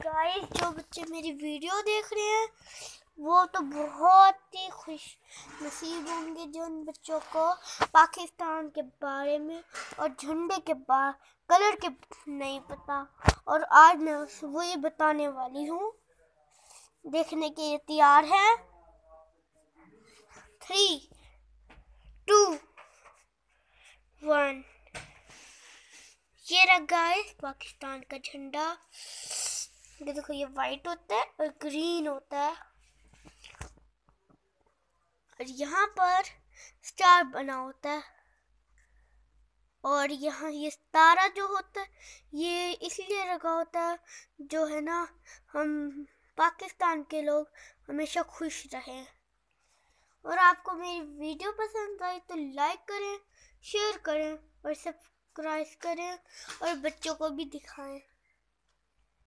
guys जो बच्चे मेरी वीडियो देख रहे हैं वो तो बहुत ही खुश नसीब होंगे जो उन बच्चों को पाकिस्तान के बारे में और झंडे के बा कलर के नहीं पता और आज मैं वो ये बताने वाली हूँ देखने के लिए तैयार है थ्री टू वन ये रहा गाइस पाकिस्तान का झंडा ये देखो ये वाइट होता है और ग्रीन होता है और यहाँ पर स्टार बना होता है और यहाँ ये तारा जो होता है ये इसलिए रखा होता है जो है ना हम पाकिस्तान के लोग हमेशा खुश रहें और आपको मेरी वीडियो पसंद आई तो लाइक करें शेयर करें और सब्सक्राइब करें और बच्चों को भी दिखाएं